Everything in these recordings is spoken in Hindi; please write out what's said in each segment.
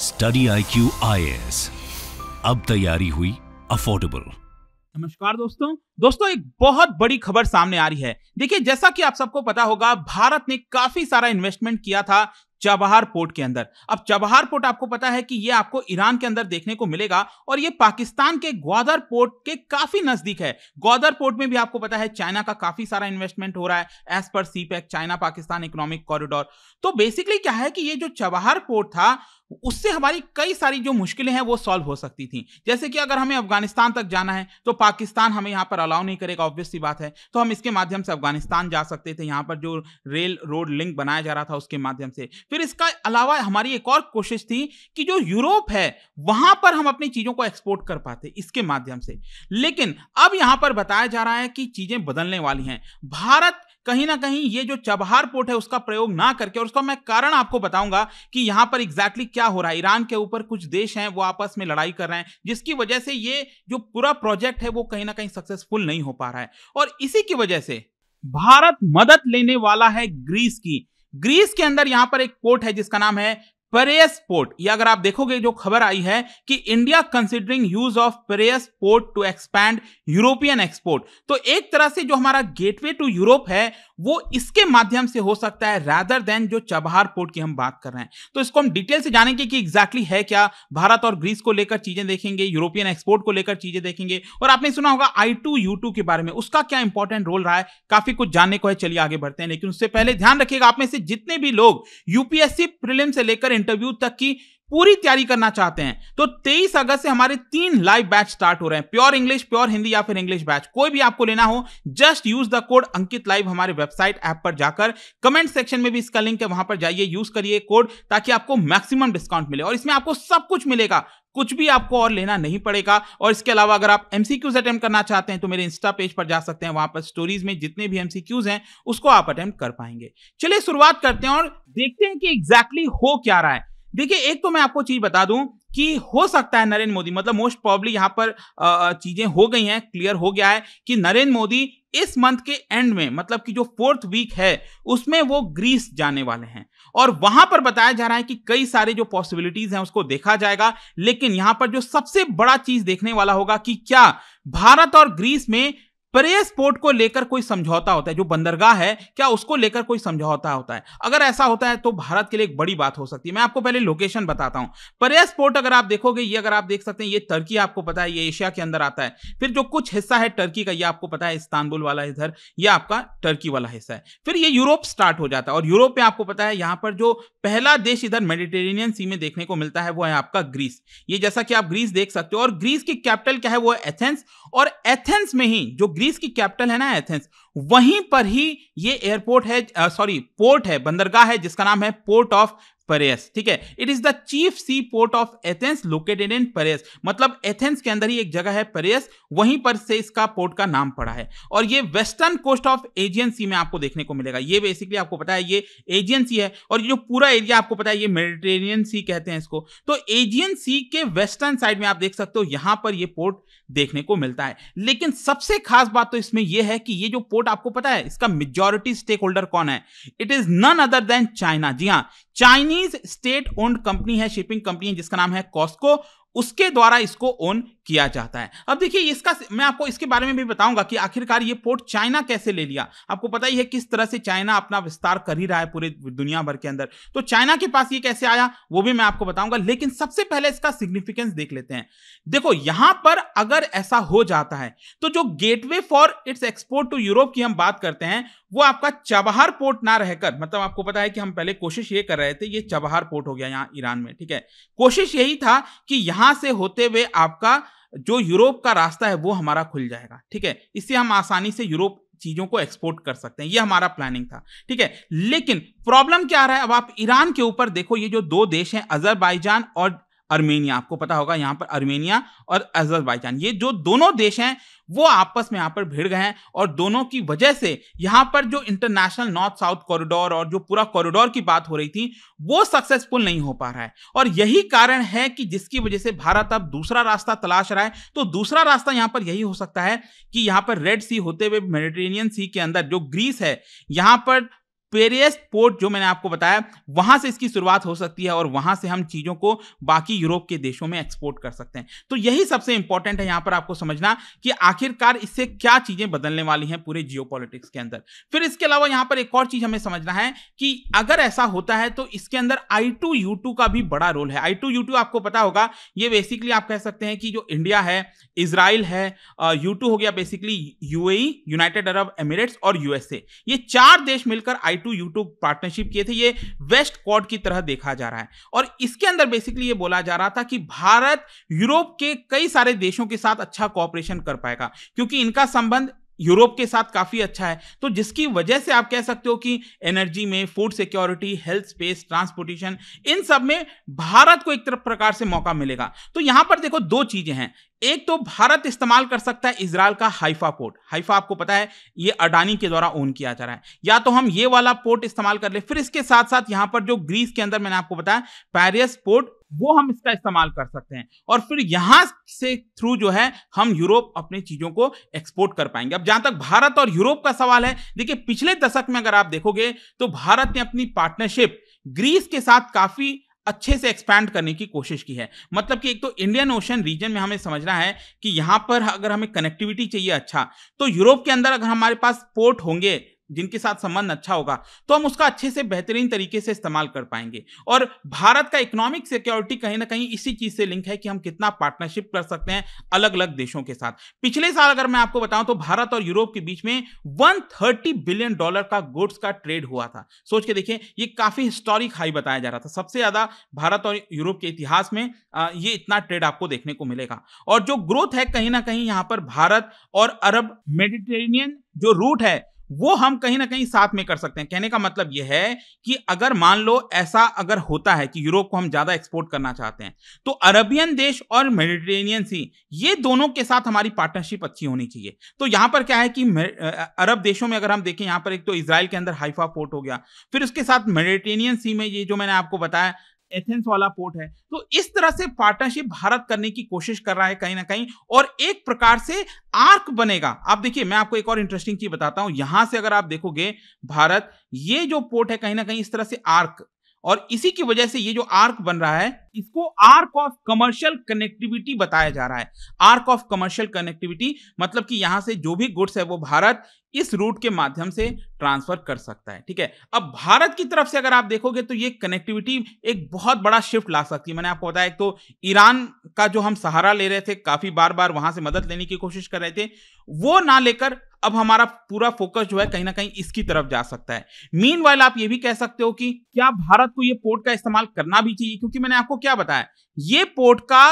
study I Q I S अब तैयारी हुई अफोर्डेबल नमस्कार दोस्तों दोस्तों एक बहुत बड़ी खबर सामने आ रही है देखिए जैसा कि आप सबको पता होगा भारत ने काफी सारा इन्वेस्टमेंट किया था चबहार पोर्ट के अंदर अब चबहार पोर्ट आपको पता है कि ये आपको ईरान के अंदर देखने को मिलेगा और ये पाकिस्तान के ग्वादर पोर्ट के काफी नजदीक है ग्वादर पोर्ट में भी आपको पता है चाइना का काफी सारा इन्वेस्टमेंट हो रहा है एज पर CPEC China Pakistan economic corridor तो बेसिकली क्या है कि ये जो चबहार पोर्ट था उससे हमारी कई सारी जो मुश्किलें हैं वो सॉल्व हो सकती थी जैसे कि अगर हमें अफगानिस्तान तक जाना है तो पाकिस्तान हमें यहां पर अलाउ नहीं करेगा ऑब्वियस सी बात है तो हम इसके माध्यम से अफगानिस्तान जा सकते थे यहाँ पर जो रेल रोड लिंक बनाया जा रहा था उसके माध्यम से फिर इसका अलावा हमारी एक और कोशिश थी कि जो यूरोप है वहां पर हम अपनी चीजों को एक्सपोर्ट कर पाते इसके माध्यम से लेकिन अब यहां पर बताया जा रहा है कि चीजें बदलने वाली हैं भारत कहीं ना कहीं ये जो चबहार पोर्ट है उसका प्रयोग ना करके और उसका मैं कारण आपको बताऊंगा कि यहां पर एग्जैक्टली क्या हो रहा है ईरान के ऊपर कुछ देश हैं वो आपस में लड़ाई कर रहे हैं जिसकी वजह से ये जो पूरा प्रोजेक्ट है वो कहीं ना कहीं सक्सेसफुल नहीं हो पा रहा है और इसी की वजह से भारत मदद लेने वाला है ग्रीस की ग्रीस के अंदर यहां पर एक पोर्ट है जिसका नाम है परेस पोर्ट ये अगर आप देखोगे जो खबर आई है कि India considering use of Piraeus port to expand European export तो एक तरह से जो हमारा गेटवे टू यूरोप है वो इसके माध्यम से हो सकता है रादर देन जो चबहार पोर्ट की हम बात कर रहे हैं तो इसको हम डिटेल से जानेंगे कि एग्जैक्टली exactly है क्या भारत और ग्रीस को लेकर चीजें देखेंगे यूरोपियन एक्सपोर्ट को लेकर चीजें देखेंगे और आपने सुना होगा आई टू यू टू के बारे में उसका क्या इंपॉर्टेंट रोल रहा है काफी कुछ जानने को है चलिए आगे बढ़ते हैं लेकिन उससे पहले ध्यान रखिएगा आप में से जितने भी लोग यूपीएससी प्रिलिम से लेकर इंटरव्यू तक की पूरी तैयारी करना चाहते हैं तो 23 अगस्त से हमारे तीन लाइव बैच स्टार्ट हो रहे हैं प्योर इंग्लिश प्योर हिंदी या फिर इंग्लिश बैच कोई भी आपको लेना हो just use the code Ankit live हमारे वेबसाइट ऐप पर जाकर कमेंट सेक्शन में भी इसका लिंक है वहां पर जाइए यूज करिए कोड ताकि आपको मैक्सिमम डिस्काउंट मिले और इसमें आपको सब कुछ मिलेगा कुछ भी आपको और लेना नहीं पड़ेगा और इसके अलावा अगर आप एमसीक्यूज अटेम्प्ट करना चाहते हैं तो मेरे इंस्टा पेज पर जा सकते हैं वहां पर स्टोरीज में जितने भी एमसीक्यूज हैं उसको आप अटेम्प्ट कर पाएंगे चलिए शुरुआत करते हैं और देखते हैं कि एग्जैक्टली exactly हो क्या रहा है देखिए एक तो मैं आपको चीज बता दूं कि हो सकता है नरेंद्र मोदी मतलब मोस्ट प्रॉब्ली यहां पर चीजें हो गई हैं क्लियर हो गया है कि नरेंद्र मोदी इस मंथ के एंड में मतलब कि जो फोर्थ वीक है उसमें वो ग्रीस जाने वाले हैं और वहां पर बताया जा रहा है कि कई सारे जो पॉसिबिलिटीज हैं उसको देखा जाएगा लेकिन यहां पर जो सबसे बड़ा चीज देखने वाला होगा कि क्या भारत और ग्रीस में प्रेस पोर्ट को लेकर कोई समझौता होता है जो बंदरगाह है क्या उसको लेकर कोई समझौता होता है अगर ऐसा होता है तो भारत के लिए एक बड़ी बात हो सकती है मैं आपको पहले लोकेशन बताता हूं प्रेस पोर्ट अगर आप देखोगे ये अगर आप देख सकते हैं ये टर्की आपको पता है ये एशिया के अंदर आता है फिर जो कुछ हिस्सा है टर्की का ये आपको पता है इस्तानबुल वाला इधर ये आपका टर्की वाला हिस्सा है फिर ये यूरोप स्टार्ट हो जाता है और यूरोप में आपको पता है यहां पर जो पहला देश इधर मेडिटेरेनियन सी में देखने को मिलता है वो है आपका ग्रीस ये जैसा कि आप ग्रीस देख सकते हो और ग्रीस की कैपिटल क्या है वो है एथेंस और एथेंस में ही जो ग्रीस ग्रीस की कैपिटल है ना एथेंस वहीं पर ही ये एयरपोर्ट है सॉरी पोर्ट है बंदरगाह है जिसका नाम है पोर्ट ऑफ परेस ठीक है it is the chief sea port of Athens located in Piraeus मतलब एथेंस के अंदर ही एक जगह है परेस वहीं पर से इसका पोर्ट का नाम पड़ा है और ये western coast of Aegean sea में आपको देखने को मिलेगा ये बेसिकली आपको पता है ये एजियन सी है और ये जो पूरा एरिया आपको पता है ये मेडिटेरियन सी कहते हैं इसको तो एजियन सी के वेस्टर्न साइड में आप देख सकते हो यहां पर ये पोर्ट देखने को मिलता है लेकिन सबसे खास बात तो इसमें यह है कि ये जो पोर्ट आपको पता है इसका मेजोरिटी स्टेक होल्डर कौन है it is none other than China जी हाँ चाइनीज स्टेट ओन्ड कंपनी है शिपिंग कंपनी है जिसका नाम है कॉस्को उसके द्वारा इसको ओन किया जाता है अब देखिए इसका मैं आपको इसके बारे में भी बताऊंगा कि आखिरकार ये पोर्ट चाइना कैसे ले लिया आपको पता ही है किस तरह से चाइना अपना विस्तार कर ही रहा है पूरे दुनिया भर के अंदर तो चाइना के पास ये कैसे आया वो भी मैं आपको बताऊंगा लेकिन सबसे पहले इसका सिग्निफिकेंस देख लेते हैं देखो यहां पर अगर ऐसा हो जाता है तो जो gateway for its export to Europe की हम बात करते हैं वो आपका चबहार पोर्ट ना रहकर मतलब आपको पता है कि हम पहले कोशिश ये कर रहे थे ये चबहार पोर्ट हो गया यहाँ ईरान में ठीक है कोशिश यही था कि यहां यहां से होते हुए आपका जो यूरोप का रास्ता है वो हमारा खुल जाएगा ठीक है इससे हम आसानी से यूरोप चीजों को एक्सपोर्ट कर सकते हैं ये हमारा प्लानिंग था ठीक है लेकिन प्रॉब्लम क्या आ रहा है अब आप ईरान के ऊपर देखो ये जो दो देश हैं अजरबैजान और अर्मेनिया आपको पता होगा यहाँ पर अर्मेनिया और अजरबैजान ये जो दोनों देश हैं वो आपस में यहाँ पर भिड़ गए हैं और दोनों की वजह से यहाँ पर जो इंटरनेशनल नॉर्थ साउथ कॉरिडोर और जो पूरा कॉरिडोर की बात हो रही थी वो सक्सेसफुल नहीं हो पा रहा है और यही कारण है कि जिसकी वजह से भारत अब दूसरा रास्ता तलाश रहा है तो दूसरा रास्ता यहाँ पर यही हो सकता है कि यहाँ पर रेड सी होते हुए मेडिटेनियन सी के अंदर जो ग्रीस है यहाँ पर पेरियस पोर्ट जो मैंने आपको बताया वहां से इसकी शुरुआत हो सकती है और वहां से हम चीजों को बाकी यूरोप के देशों में एक्सपोर्ट कर सकते हैं तो यही सबसे इंपॉर्टेंट है यहां पर आपको समझना कि आखिरकार इससे क्या चीजें बदलने वाली हैं पूरे जियो के अंदर फिर इसके अलावा यहां पर एक और चीज हमें समझना है कि अगर ऐसा होता है तो इसके अंदर आई टू का भी बड़ा रोल है आई टू आपको पता होगा ये बेसिकली आप कह सकते हैं कि जो इंडिया है इसराइल है यू हो गया basically UAE United Arab Emirates और यूएसए ये चार देश मिलकर आई टू यूट्यूब पार्टनरशिप किए थे ये वेस्ट कॉड की तरह देखा जा रहा है और इसके अंदर बेसिकली ये बोला जा रहा था कि भारत यूरोप के कई सारे देशों के साथ अच्छा कॉपरेशन कर पाएगा क्योंकि इनका संबंध यूरोप के साथ काफ़ी अच्छा है तो जिसकी वजह से आप कह सकते हो कि एनर्जी में food security health space transportation इन सब में भारत को एक तरफ प्रकार से मौका मिलेगा तो यहां पर देखो दो चीज़ें हैं एक तो भारत इस्तेमाल कर सकता है इसराइल का हाइफा पोर्ट हाइफा आपको पता है ये अडानी के द्वारा ओन किया जा रहा है या तो हम ये वाला पोर्ट इस्तेमाल कर ले फिर इसके साथ साथ यहां पर जो ग्रीस के अंदर मैंने आपको बताया पैरियस पोर्ट वो हम इसका इस्तेमाल कर सकते हैं और फिर यहां से थ्रू जो है हम यूरोप अपनी चीज़ों को एक्सपोर्ट कर पाएंगे अब जहां तक भारत और यूरोप का सवाल है देखिए पिछले दशक में अगर आप देखोगे तो भारत ने अपनी पार्टनरशिप ग्रीस के साथ काफ़ी अच्छे से एक्सपैंड करने की कोशिश की है मतलब कि एक तो इंडियन ओशन रीजन में हमें समझना है कि यहाँ पर अगर हमें कनेक्टिविटी चाहिए अच्छा तो यूरोप के अंदर अगर हमारे पास पोर्ट होंगे जिनके साथ संबंध अच्छा होगा तो हम उसका अच्छे से बेहतरीन तरीके से इस्तेमाल कर पाएंगे और भारत का इकोनॉमिक सिक्योरिटी कहीं ना कहीं इसी चीज से लिंक है कि हम कितना पार्टनरशिप कर सकते हैं अलग अलग देशों के साथ पिछले साल अगर मैं आपको बताऊं तो भारत और यूरोप के बीच में थर्टी बिलियन डॉलर का गुड्स का ट्रेड हुआ था सोच के देखिए ये काफी हिस्टोरिक हाई बताया जा रहा था सबसे ज्यादा भारत और यूरोप के इतिहास में ये इतना ट्रेड आपको देखने को मिलेगा और जो ग्रोथ है कहीं ना कहीं यहां पर भारत और अरब मेडिटेरेनियन जो रूट है वो हम कहीं ना कहीं साथ में कर सकते हैं कहने का मतलब यह है कि अगर मान लो ऐसा अगर होता है कि यूरोप को हम ज़्यादा एक्सपोर्ट करना चाहते हैं तो अरबियन देश और मेडिटेरेनियन सी ये दोनों के साथ हमारी पार्टनरशिप अच्छी होनी चाहिए तो यहां पर क्या है कि अरब देशों में अगर हम देखें यहां पर एक तो इसराइल के अंदर हाइफा पोर्ट हो गया फिर उसके साथ मेडिटेनियन सी में ये जो मैंने आपको बताया एथेंस वाला पोर्ट है तो इस तरह से पार्टनरशिप भारत करने की कोशिश कर रहा है कहीं ना कहीं और एक प्रकार से आर्क बनेगा आप देखिए मैं आपको एक और इंटरेस्टिंग चीज बताता हूं यहां से अगर आप देखोगे भारत ये जो पोर्ट है कहीं ना कहीं इस तरह से आर्क और इसी की वजह से ये जो आर्क बन रहा है इसको आर्क ऑफ कमर्शियल कनेक्टिविटी बताया जा रहा है आर्क ऑफ कमर्शियल कनेक्टिविटी मतलब कि यहां से जो भी गुड्स है वो भारत इस रूट के माध्यम से ट्रांसफर कर सकता है ठीक है अब भारत की तरफ से अगर आप देखोगे तो ये कनेक्टिविटी एक बहुत बड़ा शिफ्ट ला सकती है मैंने आपको बताया एक तो ईरान का जो हम सहारा ले रहे थे काफी बार बार वहां से मदद लेने की कोशिश कर रहे थे वो ना लेकर अब हमारा पूरा फोकस जो है कहीं ना कहीं इसकी तरफ जा सकता है मीन वाइल आप ये भी कह सकते हो कि क्या भारत को ये पोर्ट का इस्तेमाल करना भी चाहिए क्योंकि मैंने आपको क्या बताया ये पोर्ट का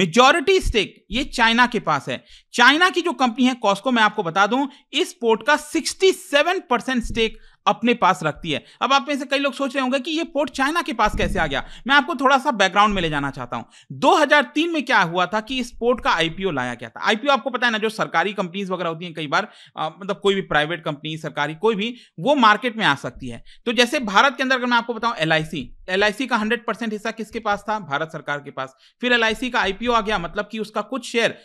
मेजोरिटी स्टेक ये चाइना के पास है चाइना की जो कंपनी है कॉस्को मैं आपको बता दूं इस पोर्ट का 67 परसेंट स्टेक अपने पास रखती है अब आप में से कई लोग सोच रहे होंगे कि ये पोर्ट चाइना के पास कैसे आ गया मैं आपको थोड़ा सा बैकग्राउंड में ले जाना चाहता हूं 2003 में क्या हुआ था कि इस पोर्ट का आईपीओ लाया गया था आईपीओ आपको पता है ना जो सरकारी कंपनीज वगैरह होती हैं कई बार आ, मतलब कोई भी प्राइवेट कंपनी सरकारी कोई भी वो मार्केट में आ सकती है तो जैसे भारत के अंदर अगर मैं आपको बताऊं एल आई का हंड्रेड हिस्सा किसके पास था भारत सरकार के पास फिर एल का आईपीओ आ गया मतलब कि उसका कुछ शेयर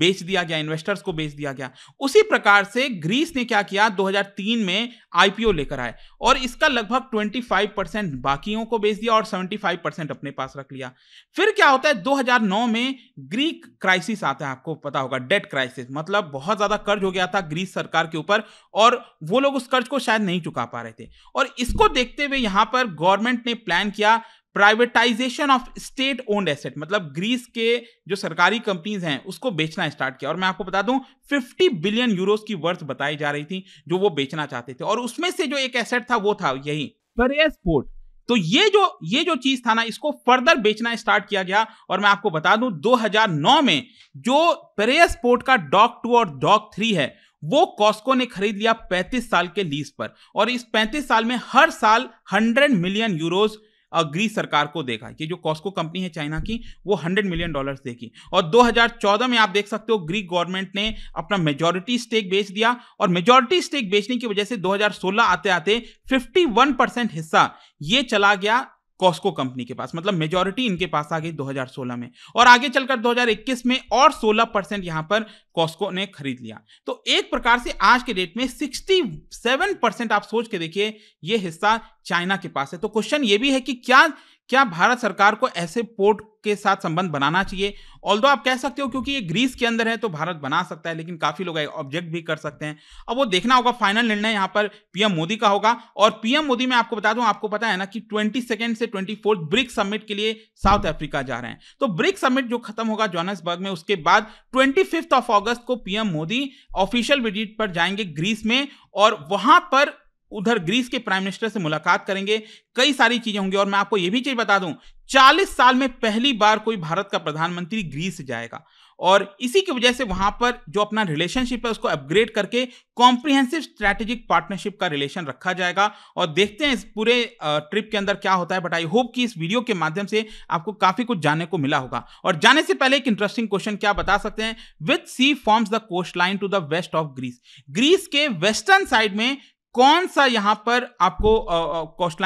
बेच दिया गया इन्वेस्टर्स को बेच दिया गया उसी प्रकार से ग्रीस ने क्या किया 2003 में आईपीओ लेकर आए और इसका लगभग 25 परसेंट बाकियों को बेच दिया और 75 परसेंट अपने पास रख लिया फिर क्या होता है 2009 में ग्रीक क्राइसिस आता है आपको पता होगा डेट क्राइसिस मतलब बहुत ज्यादा कर्ज हो गया था ग्रीस सरकार के ऊपर और वो लोग उस कर्ज को शायद नहीं चुका पा रहे थे और इसको देखते हुए यहां पर गवर्नमेंट ने प्लान किया privatisation of state owned asset मतलब ग्रीस के जो सरकारी कंपनीज हैं उसको बेचना स्टार्ट किया और मैं आपको बता दूं 50 बिलियन यूरोस की वर्थ बताई जा रही थी जो वो बेचना चाहते थे और उसमें से जो एक एसेट था वो था यही परेस पोर्ट तो ये जो ये जो चीज था ना इसको फर्दर बेचना स्टार्ट किया गया और मैं आपको बता दूं 2009 में जो परेस पोर्ट का डॉक टू और डॉक थ्री है वो कॉस्को ने खरीद लिया 35 साल के लीज पर और इस 35 साल में हर साल 100 मिलियन यूरोज ग्रीस सरकार को देखा ये जो कॉस्को कंपनी है चाइना की वो हंड्रेड मिलियन डॉलर देखी और 2014 में आप देख सकते हो ग्रीक गवर्नमेंट ने अपना मेजोरिटी स्टेक बेच दिया और मेजोरिटी स्टेक बेचने की वजह से 2016 आते आते 51 परसेंट हिस्सा ये चला गया कॉस्को कंपनी के पास मतलब मेजोरिटी इनके पास आ गई 2016 में और आगे चलकर 2021 में और 16 परसेंट यहां पर कॉस्को ने खरीद लिया तो एक प्रकार से आज के डेट में 67 परसेंट आप सोच के देखिए यह हिस्सा चाइना के पास है तो क्वेश्चन यह भी है कि क्या क्या भारत सरकार को ऐसे पोर्ट के साथ संबंध बनाना चाहिए ऑल आप कह सकते हो क्योंकि ये ग्रीस के अंदर है तो भारत बना सकता है लेकिन काफ़ी लोग ऑब्जेक्ट भी कर सकते हैं अब वो देखना होगा फाइनल निर्णय यहाँ पर पीएम मोदी का होगा और पीएम मोदी मैं आपको बता दूं आपको पता है ना कि ट्वेंटी सेकेंड से ट्वेंटी फोर्थ ब्रिक्स समिट के लिए साउथ अफ्रीका जा रहे हैं तो ब्रिक्स समिट जो खत्म होगा जॉनसबर्ग में उसके बाद ट्वेंटी ऑफ अगस्त को पीएम मोदी ऑफिशियल विजिट पर जाएंगे ग्रीस में और वहां पर उधर ग्रीस के प्राइम मिनिस्टर से मुलाकात करेंगे कई सारी चीजें होंगी और मैं आपको यह भी चीज बता दूं 40 साल में पहली बार कोई भारत का प्रधानमंत्री ग्रीस जाएगा और इसी की वजह से वहां पर जो अपना रिलेशनशिप है उसको अपग्रेड करके कॉम्प्रिहेंसिव स्ट्रेटेजिक पार्टनरशिप का रिलेशन रखा जाएगा और देखते हैं इस पूरे ट्रिप के अंदर क्या होता है बट आई होप कि इस वीडियो के माध्यम से आपको काफी कुछ जानने को मिला होगा और जाने से पहले एक इंटरेस्टिंग क्वेश्चन क्या बता सकते हैं with sea forms the coast line to the west of Greece Greece के वेस्टर्न साइड में कौन सा यहां पर आपको कॉस्ट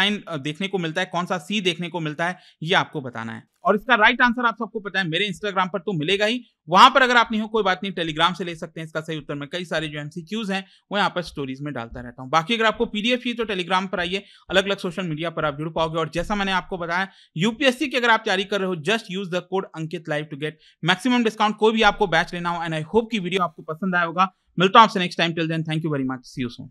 देखने को मिलता है कौन सा सी देखने को मिलता है ये आपको बताना है और इसका राइट आंसर आप सबको पता है मेरे इंस्टाग्राम पर तो मिलेगा ही वहां पर अगर आप नहीं हो कोई बात नहीं टेलीग्राम से ले सकते हैं इसका सही उत्तर में कई सारे जो एमसीक्यूज हैं वो यहाँ पर स्टोरीज में डालता रहता हूँ बाकी अगर आपको पीडीएफ चाहिए तो टेलीग्राम पर आइए अलग अलग सोशल मीडिया पर आप जुड़ पाओगे और जैसा मैंने आपको बताया यूपीएससी की अगर आप तैयारी कर रहे हो just use the code Ankit live to get maximum discount कोई भी आपको बैच लेना हो एंड आई होप की वीडियो आपको पसंद आया होगा मिलता हूँ आपसे next time till then thank you very much see you so